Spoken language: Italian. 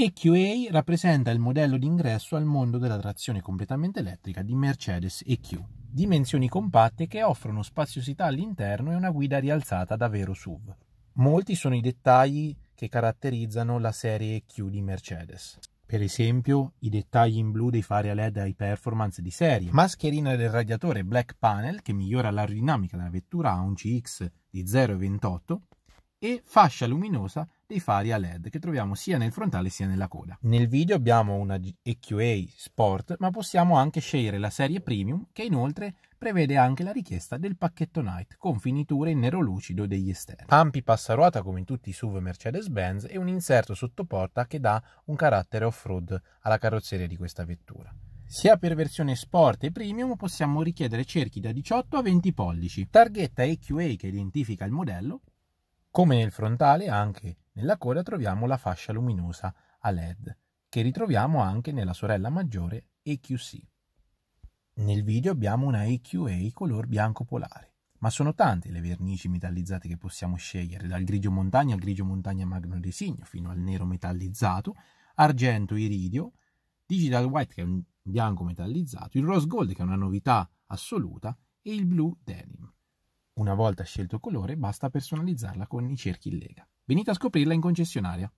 EQA rappresenta il modello d'ingresso al mondo della trazione completamente elettrica di Mercedes EQ. Dimensioni compatte che offrono spaziosità all'interno e una guida rialzata davvero vero SUV. Molti sono i dettagli che caratterizzano la serie EQ di Mercedes. Per esempio, i dettagli in blu dei fari a LED ai performance di serie, mascherina del radiatore Black Panel che migliora l'aerodinamica della vettura a un CX di 0,28 e fascia luminosa dei fari a LED che troviamo sia nel frontale sia nella coda. Nel video abbiamo una EQA Sport, ma possiamo anche scegliere la serie Premium che inoltre prevede anche la richiesta del pacchetto Night con finiture in nero lucido degli esterni. Ampi passaruota come in tutti i SUV Mercedes-Benz e un inserto sottoporta che dà un carattere off-road alla carrozzeria di questa vettura. Sia per versione sport e premium possiamo richiedere cerchi da 18 a 20 pollici, targhetta EQA che identifica il modello, come nel frontale anche nella coda troviamo la fascia luminosa a LED, che ritroviamo anche nella sorella maggiore EQC. Nel video abbiamo una EQA color bianco polare, ma sono tante le vernici metallizzate che possiamo scegliere, dal grigio montagna al grigio montagna magno designo, fino al nero metallizzato, argento iridio, digital white che è un bianco metallizzato, il rose gold che è una novità assoluta e il blu denim. Una volta scelto il colore basta personalizzarla con i cerchi in lega. Venite a scoprirla in concessionaria.